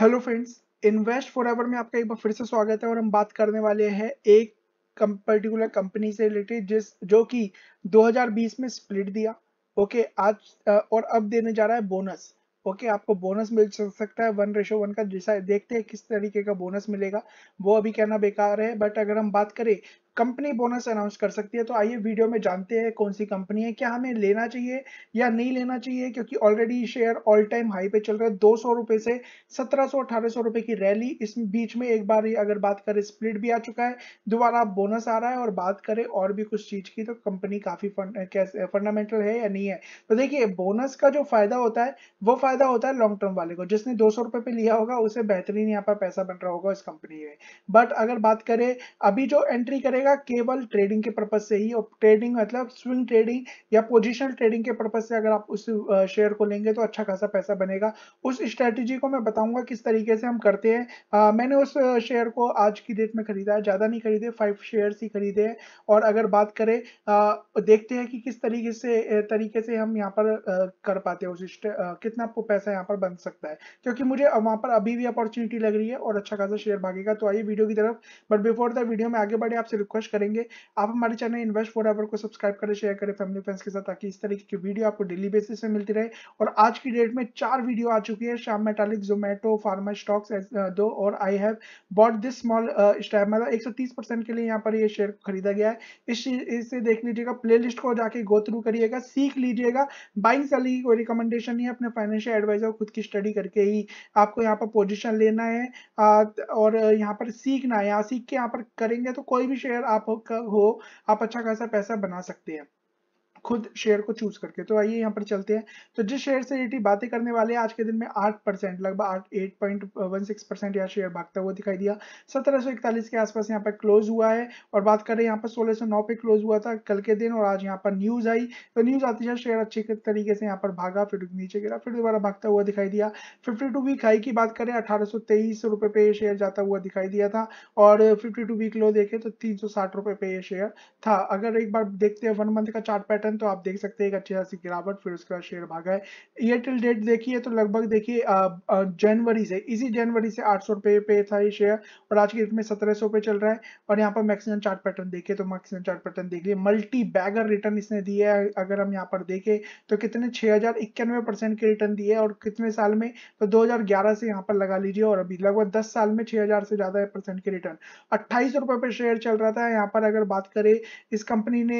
Hello friends Invest Forever में आपका एक बार फिर से स्वागत है और हम बात करने वाले हैं एक पर्टिकुलर कंपनी से रिलेटेड जिस जो कि 2020 में स्प्लिट दिया ओके आज और अब देने जा रहा है बोनस ओके आपको बोनस मिल सकता है वन रेशो वन का जैसा देखते हैं किस तरीके का बोनस मिलेगा वो अभी कहना बेकार है बट अगर हम बात करें कंपनी बोनस अनाउंस कर सकती है तो आइए वीडियो में जानते हैं कौन सी कंपनी है क्या हमें लेना चाहिए या नहीं लेना चाहिए क्योंकि already share all time high पे चल रहा है दो सौ रुपए से सत्रह सौ अठारह सौ रुपए की रैली इस बीच में एक बार अगर बात करें स्प्लिट भी आ चुका है दोबारा बोनस आ रहा है और बात करें और भी कुछ चीज की तो कंपनी काफी फंडामेंटल है या नहीं है तो देखिये बोनस का जो फायदा होता है वो फायदा होता है लॉन्ग टर्म वाले को जिसने दो सौ रुपए पे लिया होगा उसे बेहतरीन यहाँ पर पैसा बन रहा होगा इस कंपनी में बट अगर बात करें अभी जो एंट्री करे करेगा केवल ट्रेडिंग के पर्पज से ही और ट्रेडिंग मतलब स्विंग ट्रेडिंग या पोजिशनल ट्रेडिंग के पर्पज से अगर आप उस शेयर को लेंगे तो अच्छा खासा पैसा बनेगा उस स्ट्रैटेजी को मैं बताऊंगा किस तरीके से हम करते हैं मैंने उस शेयर को आज की डेट में खरीदा है ज़्यादा नहीं खरीदे फाइव शेयर ही खरीदे हैं और अगर बात करें देखते हैं कि किस तरीके से तरीके से हम यहाँ पर कर पाते हैं उस कितना आपको पैसा यहाँ पर बन सकता है क्योंकि मुझे वहाँ पर अभी भी अपॉर्चुनिटी लग रही है और अच्छा खासा शेयर भागेगा तो आइए वीडियो की तरफ बट बिफोर द वीडियो में आगे बढ़े आपसे रिक्वेस्ट करेंगे आप हमारे चैनल इन्वेस्ट फॉर एवर को सब्सक्राइब करें शेयर करें फैमिली फ्रेंड्स के साथ ताकि इस तरीके की वीडियो आपको डेली बेसिस में मिलती रहे और आज की डेट में चार वीडियो आ चुकी है शाम मेटालिक जोमेटो फार्मा स्टॉक्स दो और I have bought this small step मतलब एक के लिए यहाँ पर ये शेयर खरीदा गया है इससे देख लीजिएगा प्ले को जाके गो थ्रू करिएगा सीख लीजिएगा बाइंग सेलिंग की कोई रिकमेंडेशन नहीं है अपने फाइनेंशियल एडवाइजर खुद की स्टडी करके ही आपको यहाँ पर पोजिशन लेना है और यहाँ पर सीखना है यहाँ सीख के यहाँ पर करेंगे तो कोई भी शेयर आप हो आप अच्छा खासा पैसा बना सकते हैं खुद शेयर को चूज करके तो आइए यहाँ पर चलते हैं तो जिस शेयर से रिलेटेड बातें करने वाले आज के दिन में आठ परसेंट लगभग आठ eight point one six percent यहाँ शेयर भागता हुआ दिखाई दिया सत्रह सौ इकतालीस के आसपास यहाँ पर क्लोज हुआ है और बात करें यहाँ पर सोलह सौ नौ पे क्लोज हुआ था कल के दिन और आज यहाँ पर न्यूज आई तो न्यूज आती है शेयर अच्छे तरीके से यहाँ पर भागा फिर नीचे गिरा फिर दोबारा भागता हुआ दिखाई दिया फिफ्टी टू वीक हाई की बात करें अठारह सौ तेईस रुपए पे शेयर जाता हुआ दिखाई दिया था और फिफ्टी टू वीक लो देखे तो तीन सौ साठ रुपए पे ये शेयर था अगर एक बार देखते हैं वन मंथ का चार्ट पैटर्न पैटर्न तो आप देख सकते हैं एक अच्छी खासी गिरावट फिर उसके बाद शेयर भागा है ईयर टिल डेट देखिए तो लगभग देखिए जनवरी से इसी जनवरी से आठ सौ पे था ये शेयर और आज के डेट में सत्रह सौ चल रहा है और यहाँ पर मैक्सिमम चार्ट पैटर्न देखिए तो मैक्सिमम चार्ट पैटर्न देख देखिए मल्टी बैगर रिटर्न इसने दिया है अगर हम यहाँ पर देखें तो कितने छह के रिटर्न दिए और कितने साल में तो दो से यहाँ पर लगा लीजिए और अभी लगभग दस साल में छह से ज्यादा परसेंट के रिटर्न अट्ठाईस रुपए पर शेयर चल रहा था यहाँ पर अगर बात करें इस कंपनी ने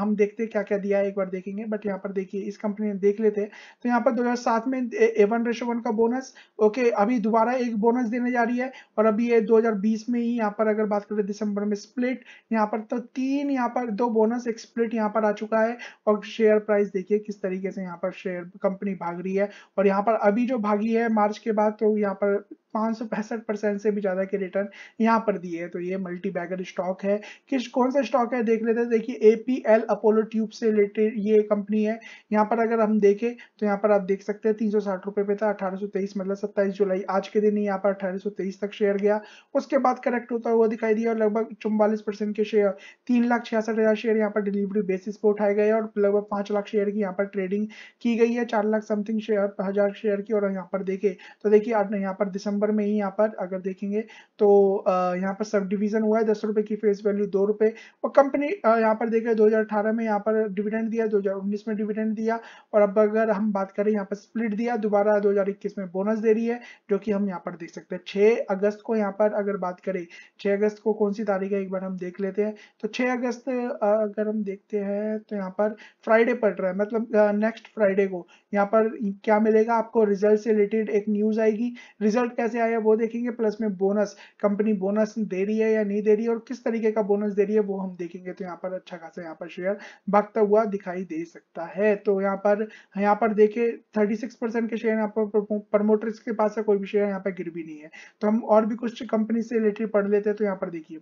हम देखते क्या क्या दिया है एक बार देखेंगे बट यहाँ पर देखिए इस कंपनी ने देख लेते तो यहाँ पर 2007 में ए वन रेशो वन का बोनस ओके अभी दोबारा एक बोनस देने जा रही है और अभी ये 2020 में ही यहाँ पर अगर बात करें दिसंबर में स्प्लिट यहाँ पर तो तीन यहाँ पर दो बोनस एक स्प्लिट यहाँ पर आ चुका है और शेयर प्राइस देखिए किस तरीके से यहाँ पर शेयर कंपनी भाग रही है और यहाँ पर अभी जो भागी है मार्च के बाद तो यहाँ पर पाँच परसेंट से भी ज़्यादा के रिटर्न यहाँ पर दिए तो ये मल्टी बैगर स्टॉक है किस कौन सा स्टॉक है देख लेते हैं देखिए एल अपोलो ट्यूब से रिलेटेड ये कंपनी है यहाँ पर अगर हम देखें तो यहाँ पर आप देख सकते हैं तीन सौ साठ रुपये पे था अठारह मतलब सत्ताईस जुलाई आज के दिन ही यहाँ पर अठारह तक शेयर गया उसके बाद करेक्ट होता हुआ दिखाई दिया और लगभग चौवालीस परसेंट के शेयर तीन लाख छियासठ हज़ार शेयर यहाँ पर डिलीवरी बेसिस पर उठाए गए और लगभग पाँच लाख शेयर की यहाँ पर ट्रेडिंग की गई है चार लाख समथिंग शेयर हज़ार शेयर की और यहाँ पर देखे तो देखिए यहाँ पर दिसंबर दिसंबर में ही यहाँ पर अगर देखेंगे तो यहाँ पर सब डिवीजन हुआ है दस रुपए की फेस वैल्यू दो रुपए और कंपनी यहाँ पर देखें 2018 में यहाँ पर डिविडेंड दिया 2019 में डिविडेंड दिया और अब अगर हम बात करें यहाँ पर स्प्लिट दिया दोबारा 2021 में बोनस दे रही है जो कि हम यहाँ पर देख सकते हैं छह अगस्त को यहाँ पर अगर बात करें छह अगस्त को कौन सी तारीख है एक बार हम देख लेते हैं तो छह अगस्त अगर हम देखते हैं तो यहाँ पर फ्राइडे पड़ रहा है मतलब नेक्स्ट फ्राइडे को यहाँ पर क्या मिलेगा आपको रिजल्ट से रिलेटेड एक न्यूज आएगी रिजल्ट कैसे आया वो देखेंगे प्लस में बोनस कंपनी बोनस दे रही है या नहीं दे रही है और किस तरीके का बोनस दे रही है वो हम देखेंगे तो यहाँ पर अच्छा खासा यहाँ पर शेयर भागता हुआ दिखाई दे सकता है तो यहाँ पर यहाँ पर देखे थर्टी के शेयर यहाँ पर प्रमोटर्स के पास है कोई भी शेयर यहाँ पर गिर भी नहीं है तो हम और भी कुछ कंपनी से रिलेटेड पढ़ लेते हैं तो यहाँ पर देखिए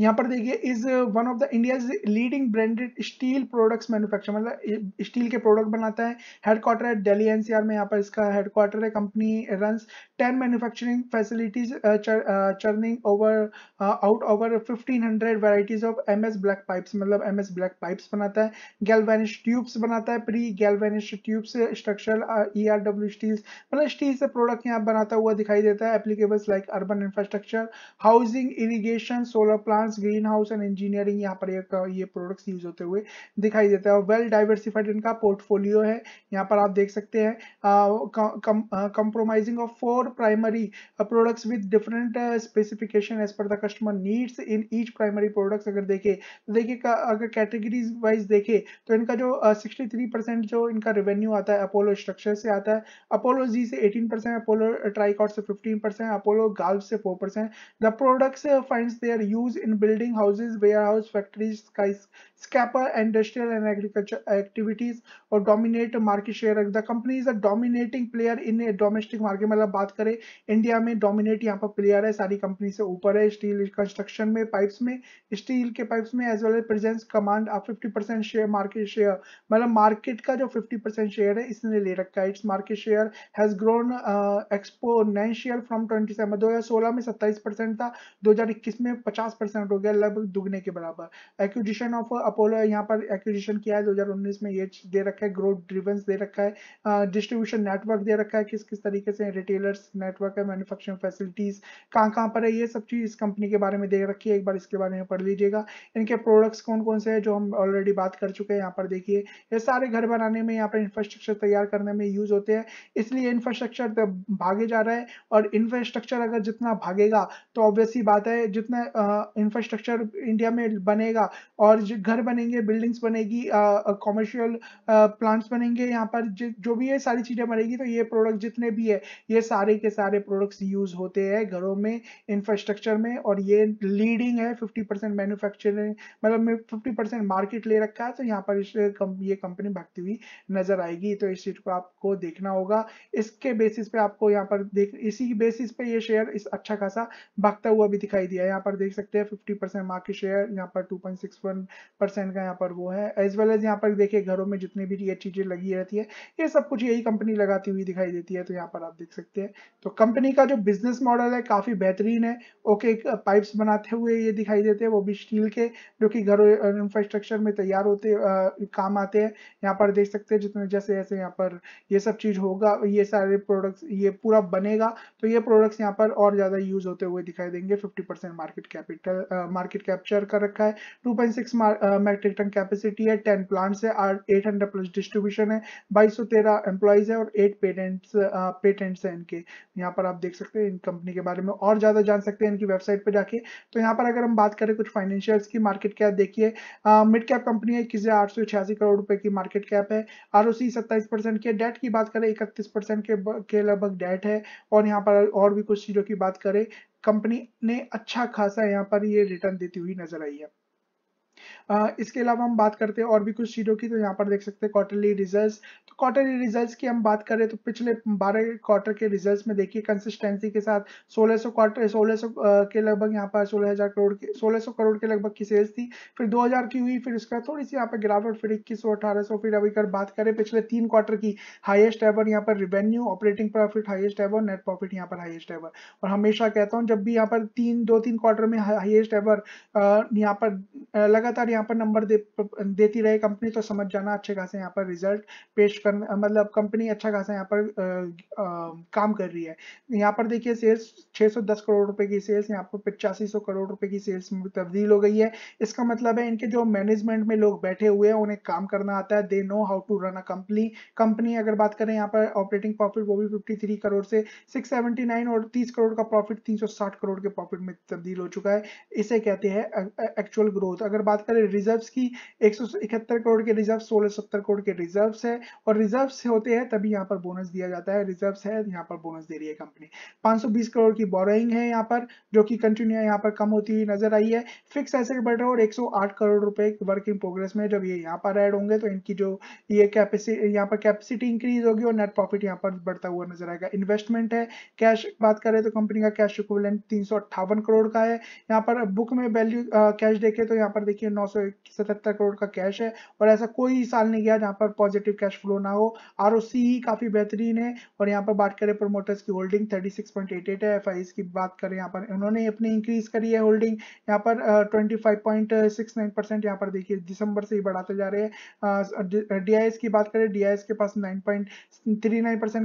यहाँ पर देखिए is one of the India leading branded steel products manufacture मतलब स्टील के प्रोडक्ट बनाता है हेडक्वार्टर है दिल्ली एनसीआर में यहाँ पर इसका हेडक्वार्टर है company run 10 manufacturing facilities uh, chur, uh, churning over uh, out over 1500 varieties of ms black pipes मतलब ms black pipes बनाता है galvanic tubes बनाता है pre galvanic tubes structural uh, erw steels मतलब स्टील से product यहाँ बनाता हुआ दिखाई देता है applicables like urban infrastructure housing irrigation solar plants green house and engineering यहाँ पर एक uh, ये प्रोडक्ट्स यूज होते हुए दिखाई देता है और वेल डाइवर्सिफाइड इनका पोर्टफोलियो है यहाँ पर आप देख सकते हैं compromising of four four primary uh, products with different uh, specification as per the customer needs in each primary products अगर देखें तो देखिए agar categories wise dekhe to inka jo uh, 63% jo inka revenue aata hai apollo structure se aata hai apollo g se 18% Apollo tricot se 15% apollo Galv se 4% the products uh, finds their use in building houses warehouse factories skies skyscraper industrial and agriculture activities or dominate market share the company is a dominating player in a domestic market matlab baat करें India में dominate यहाँ पर player है सारी company से ऊपर है steel construction में पाइप्स में स्टील के पाइप्स में as well as presence command आप 50 शेयर मार्केट शेयर मतलब मार्केट का जो 50 शेयर है इसने ले रखा है its market share has grown exponential from twenty 27 2016 में सत्ताईस परसेंट था 2021 में पचास परसेंट हो गया लगभग दुगने के बराबर एक्विजिशन ऑफ अपोलो यहाँ पर एक्विजिशन किया है 2019 में ये दे रखा है ग्रोथ ड्रिवेंस दे रखा है डिस्ट्रीब्यूशन uh, नेटवर्क दे रखा है किस किस तरीके से रिटेलर्स नेटवर्क है मैन्युफैक्चरिंग फैसिलिटीज कहाँ कहाँ पर है ये सब चीज़ इस कंपनी के बारे में देख रखी है एक बार इसके बारे में पढ़ लीजिएगा इनके प्रोडक्ट्स कौन कौन से हैं जो हम ऑलरेडी बात कर चुके हैं यहाँ पर देखिए ये सारे घर बनाने में यहाँ पर इंफ्रास्ट्रक्चर तैयार करने में यूज होते हैं इसलिए इंफ्रास्ट्रक्चर तो भागे जा रहा है और इंफ्रास्ट्रक्चर अगर जितना भागेगा तो ऑब्वियसली बात है जितना इंफ्रास्ट्रक्चर इंडिया में बनेगा और घर बनेंगे बिल्डिंग्स बनेगी कॉमर्शियल प्लांट्स बनेंगे यहाँ पर जो भी ये सारी चीज़ें बनेगी तो ये प्रोडक्ट जितने भी है ये सारे सारे के सारे प्रोडक्ट्स यूज होते हैं घरों में इंफ्रास्ट्रक्चर में और ये लीडिंग है 50 परसेंट मैन्युफैक्चरिंग मतलब 50 परसेंट मार्केट ले रखा है तो यहाँ पर इस कम, ये कंपनी भागती हुई नजर आएगी तो इस चीज को आपको देखना होगा इसके बेसिस पे आपको यहाँ पर देख इसी बेसिस पे ये शेयर इस अच्छा खासा भागता हुआ भी दिखाई दिया यहाँ पर देख सकते हैं फिफ्टी परसेंट मार्केट शेयर यहाँ पर टू का यहाँ पर वो है एज वेल एज यहाँ पर देखिए घरों में जितनी भी ये चीजें लगी रहती है ये सब कुछ यही कंपनी लगाती हुई दिखाई देती है तो यहाँ पर आप देख सकते हैं तो कंपनी का जो बिजनेस मॉडल है काफ़ी बेहतरीन है ओके पाइप्स बनाते हुए ये दिखाई देते हैं वो भी स्टील के जो कि घरों इंफ्रास्ट्रक्चर में तैयार होते आ, काम आते हैं यहाँ पर देख सकते हैं जितने जैसे जैसे यहाँ पर ये सब चीज़ होगा ये सारे प्रोडक्ट्स ये पूरा बनेगा तो ये प्रोडक्ट्स यहाँ पर और ज़्यादा यूज होते हुए दिखाई देंगे fifty market capital market capture कर रखा है टू मेट्रिक टन कैपेसिटी है टेन प्लांट्स है एट प्लस डिस्ट्रीब्यूशन है बाईस एम्प्लॉयज है और एट पेटेंट्स पेटेंट्स है इनके यहाँ पर आप देख सकते हैं इन कंपनी के बारे में और ज़्यादा जान सकते हैं इनकी वेबसाइट पर जाके तो यहाँ पर अगर हम बात करें कुछ फाइनेंशियल्स की मार्केट कैप देखिए मिड कैप कंपनी है किसी आठ करोड़ रुपए की मार्केट कैप है आर ओ सी के डेट की बात करें इकतीस के, के लगभग डेट है और यहाँ पर और भी कुछ चीज़ों की बात करें कंपनी ने अच्छा खासा यहाँ पर ये रिटर्न देती हुई नजर आई है इसके अलावा हम बात करते हैं और भी कुछ चीज़ों की तो यहाँ पर देख सकते हैं क्वार्टरली रिजल्ट्स तो क्वार्टरली रिजल्ट्स की हम बात कर रहे हैं तो पिछले 12 क्वार्टर के रिजल्ट्स में देखिए कंसिस्टेंसी के साथ 1600 क्वार्टर 1600 के लगभग यहाँ पर 16000 करोड़ के 1600 करोड़ के लगभग की सेल्स थी फिर 2000 की हुई फिर उसका थोड़ी सी यहाँ पर गिरावट फिर इक्कीस सौ अठारह फिर अभी अगर बात करें पिछले तीन क्वार्टर की हाइएस्ट एवर यहाँ पर revenue operating profit highest ever net profit यहाँ पर हाइएस्ट एवर और हमेशा कहता हूँ जब भी यहाँ पर तीन दो तीन क्वार्टर में हाइएस्ट एवर यहाँ पर लगा लगातार यहाँ पर नंबर दे, देती रहे कंपनी तो समझ जाना अच्छे खासे यहाँ पर रिजल्ट पेश कर मतलब कंपनी अच्छा खासा यहाँ पर आ, आ, काम कर रही है यहाँ पर देखिए सेल्स 610 करोड़ रुपए की सेल्स यहाँ पर पिचासी करोड़ रुपए की सेल्स में तब्दील हो गई है इसका मतलब है इनके जो मैनेजमेंट में लोग बैठे हुए हैं उन्हें काम करना आता है they know how to run a company company अगर बात करें यहाँ पर ऑपरेटिंग प्रॉफिट वो भी फिफ्टी करोड़ से सिक्स और तीस करोड़ का प्रॉफिट तीन करोड़ के प्रॉफिट में तब्दील हो चुका है इसे कहते हैं एक्चुअल ग्रोथ अगर बात करें रिजर्व्स की 171 करोड़ के रिजर्व सोलह सत्तर करोड़ के रिजर्व्स है और रिजर्व्स होते हैं तभी यहाँ पर बोनस दिया जाता है रिजर्व्स है यहाँ पर बोनस दे रही है कंपनी 520 करोड़ की बोरोइंग है यहाँ पर जो कि कंटिन्यू यहाँ पर कम होती हुई नजर आई है फिक्स एसेट बढ़ रहे और 108 करोड़ रुपए वर्क इन प्रोग्रेस में जब ये यहाँ पर एड होंगे तो इनकी जो ये कैपेसिटी यहाँ पर कैपेसिटी इंक्रीज होगी और नेट प्रॉफिट यहाँ पर बढ़ता हुआ नजर आएगा इन्वेस्टमेंट है कैश बात करें तो कंपनी का कैश इक्विवेलेंट तीन करोड़ का है यहाँ पर बुक में वैल्यू कैश देखे तो यहाँ पर देखिए देखिए नौ करोड़ का कैश है और ऐसा कोई साल नहीं गया जहां पर पॉजिटिव कैश फ्लो ना हो आर ही काफी बेहतरीन है और यहाँ पर बात करें प्रमोटर्स की होल्डिंग 36.88 है एफ की बात करें यहाँ पर उन्होंने अपनी इंक्रीज करी है होल्डिंग यहाँ पर ट्वेंटी फाइव यहाँ पर देखिए दिसंबर से ही बढ़ाते जा रहे हैं डी की बात करें डी के पास नाइन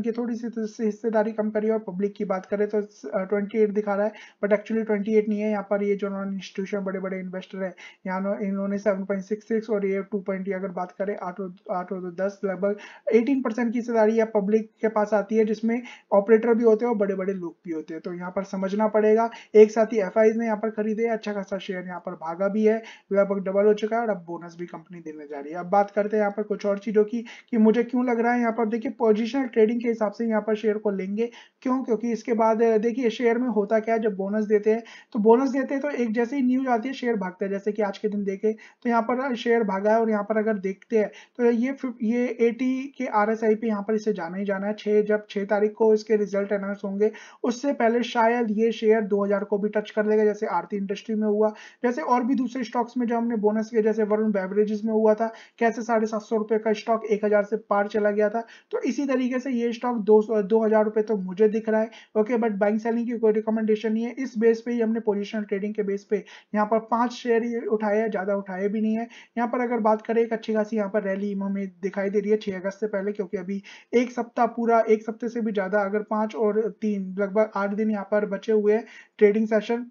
की थोड़ी सी तो हिस्सेदारी कम करी और पब्लिक की बात करें तो ट्वेंटी दिखा रहा है बट एक्चुअली ट्वेंटी नहीं है यहाँ पर ये जो इंस्टीट्यूशन बड़े बड़े इन्वेस्टर है यहाँ इन्होंने 7.66 और ये 2. की अगर बात करें आठ आठ और दस लगभग 18 परसेंट की हिस्सेदारी या पब्लिक के पास आती है जिसमें ऑपरेटर भी होते हैं और बड़े बड़े लोग भी होते हैं तो यहाँ पर समझना पड़ेगा एक साथ ही एफ ने यहाँ पर खरीदे अच्छा खासा शेयर यहाँ पर भागा भी है लगभग डबल हो चुका है और अब बोनस भी कंपनी देने जा रही है अब बात करते हैं यहाँ पर कुछ और चीज़ों की कि मुझे क्यों लग रहा है यहाँ पर देखिए पोजिशनल ट्रेडिंग के हिसाब से यहाँ पर शेयर को लेंगे क्यों क्योंकि इसके बाद देखिए शेयर में होता क्या है जब बोनस देते हैं तो बोनस देते हैं तो एक जैसे ही न्यूज आती है शेयर भागते हैं जैसे कि आज के दिन ऑप्शन देखे तो यहाँ पर शेयर भागा है और यहाँ पर अगर देखते हैं तो ये ये एटी के आर एस आई पे यहाँ पर इसे जाना ही जाना है छः जब छः तारीख को इसके रिजल्ट अनाउंस होंगे उससे पहले शायद ये शेयर दो को भी टच कर लेगा जैसे आरती इंडस्ट्री में हुआ जैसे और भी दूसरे स्टॉक्स में जो हमने बोनस किया जैसे वरुण बेवरेजेस में हुआ था कैसे साढ़े सात सौ रुपए का स्टॉक एक हज़ार से पार चला गया था तो इसी तरीके से ये स्टॉक दो दो हज़ार रुपए तो मुझे दिख रहा है ओके बट बाइंग सेलिंग की कोई रिकमेंडेशन नहीं है इस बेस पे ही हमने पोजिशनल ट्रेडिंग के बेस पे यहाँ पर पांच शेयर उठाए है ज़्यादा उठाए भी नहीं है यहाँ पर अगर बात करें एक अच्छी खासी यहाँ पर रैली हमें दिखाई दे रही है छह अगस्त से पहले क्योंकि अभी एक सप्ताह पूरा एक सप्ताह से भी ज़्यादा अगर पांच और तीन लगभग आठ दिन यहाँ पर बचे हुए हैं ट्रेडिंग सेशन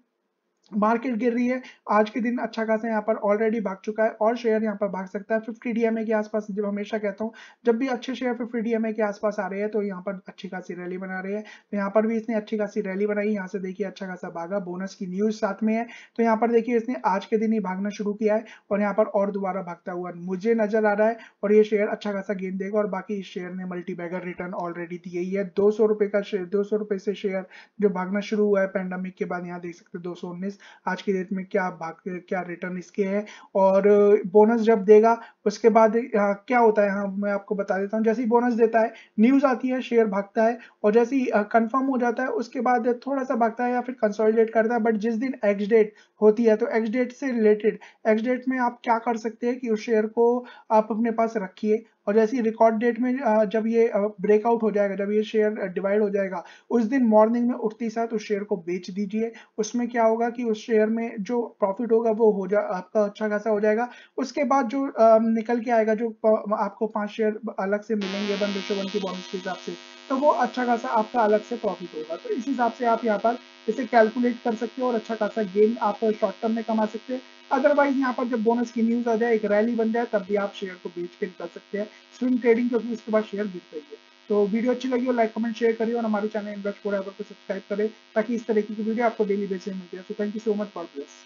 मार्केट गिर रही है आज के दिन अच्छा खासा यहाँ पर ऑलरेडी भाग चुका है और शेयर यहाँ पर भाग सकता है फिफ्टी डीएमए के आसपास जब हमेशा कहता हूँ जब भी अच्छे शेयर फिफ्टी डीएमए के आसपास आ रहे हैं तो यहाँ पर अच्छी खासी रैली बना रहे हैं तो यहाँ पर भी इसने अच्छी खासी रैली बनाई यहाँ से देखिए अच्छा खासा भागा बोनस की न्यूज साथ में है तो यहाँ पर देखिए इसने आज के दिन ही भागना शुरू किया है और यहाँ पर और दोबारा भागता हुआ मुझे नजर आ रहा है और ये शेयर अच्छा खासा गेन देगा और बाकी इस शेयर ने मल्टीबैगर रिटर्न ऑलरेडी दी ही है दो का शेयर दो से शेयर जो भागना शुरू हुआ है पैंडमिक के बाद यहाँ देख सकते हैं दो आज की डेट में क्या भाग क्या रिटर्न इसके हैं और बोनस जब देगा उसके बाद आ, क्या होता है हाँ मैं आपको बता देता हूँ जैसे ही बोनस देता है न्यूज आती है शेयर भागता है और जैसे ही कंफर्म हो जाता है उसके बाद थोड़ा सा भागता है या फिर कंसोलिडेट करता है बट जिस दिन एक्स डेट होती है तो एक्स डेट से रिलेटेड एक्स डेट में आप क्या कर सकते हैं कि उस शेयर को आप अपने पास रखिए और जैसे ही रिकॉर्ड डेट में जब ये ब्रेकआउट हो जाएगा जब ये शेयर डिवाइड हो जाएगा उस दिन मॉर्निंग में उठती साथ उस शेयर को बेच दीजिए उसमें क्या होगा कि उस शेयर में जो प्रॉफिट होगा वो हो जा आपका अच्छा खासा हो जाएगा उसके बाद जो निकल के आएगा जो आपको पाँच शेयर अलग से मिलेंगे वन रेशो वन के बॉन्स के हिसाब से तो वो अच्छा खासा आपका अलग से प्रॉफिट होगा तो इस हिसाब से आप यहाँ पर इसे कैलकुलेट कर सकते हो और अच्छा खासा गेन आप शॉर्ट टर्म में कमा सकते हैं अदरवाइज यहाँ पर जब बोनस की न्यूज आ जाए एक रैली बन जाए तब भी आप शेयर को बेच के निकल सकते हैं स्विंग ट्रेडिंग क्योंकि इसके बाद शेयर गिर रही है तो वीडियो अच्छी लगी हो लाइक कमेंट शेयर करिए और हमारे चैनल इन्वेस्ट को सब्सक्राइब करें ताकि इस तरीके की वीडियो आपको डेली बेचने में मिलती है so thank you so much for this